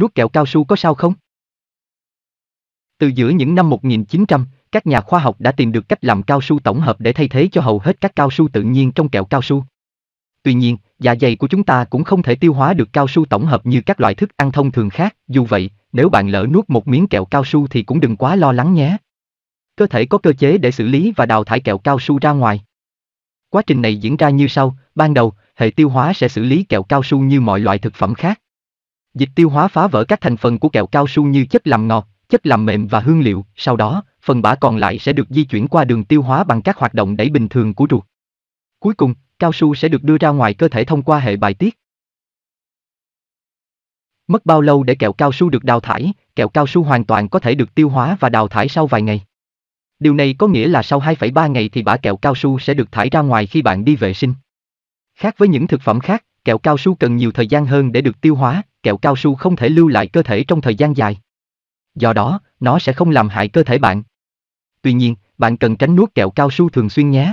nuốt kẹo cao su có sao không? Từ giữa những năm 1900, các nhà khoa học đã tìm được cách làm cao su tổng hợp để thay thế cho hầu hết các cao su tự nhiên trong kẹo cao su. Tuy nhiên, dạ dày của chúng ta cũng không thể tiêu hóa được cao su tổng hợp như các loại thức ăn thông thường khác, dù vậy, nếu bạn lỡ nuốt một miếng kẹo cao su thì cũng đừng quá lo lắng nhé. Cơ thể có cơ chế để xử lý và đào thải kẹo cao su ra ngoài. Quá trình này diễn ra như sau, ban đầu, hệ tiêu hóa sẽ xử lý kẹo cao su như mọi loại thực phẩm khác, Dịch tiêu hóa phá vỡ các thành phần của kẹo cao su như chất làm ngọt, chất làm mềm và hương liệu, sau đó, phần bã còn lại sẽ được di chuyển qua đường tiêu hóa bằng các hoạt động đẩy bình thường của ruột. Cuối cùng, cao su sẽ được đưa ra ngoài cơ thể thông qua hệ bài tiết. Mất bao lâu để kẹo cao su được đào thải, kẹo cao su hoàn toàn có thể được tiêu hóa và đào thải sau vài ngày. Điều này có nghĩa là sau 2,3 ngày thì bã kẹo cao su sẽ được thải ra ngoài khi bạn đi vệ sinh. Khác với những thực phẩm khác, kẹo cao su cần nhiều thời gian hơn để được tiêu hóa, kẹo cao su không thể lưu lại cơ thể trong thời gian dài. Do đó, nó sẽ không làm hại cơ thể bạn. Tuy nhiên, bạn cần tránh nuốt kẹo cao su thường xuyên nhé.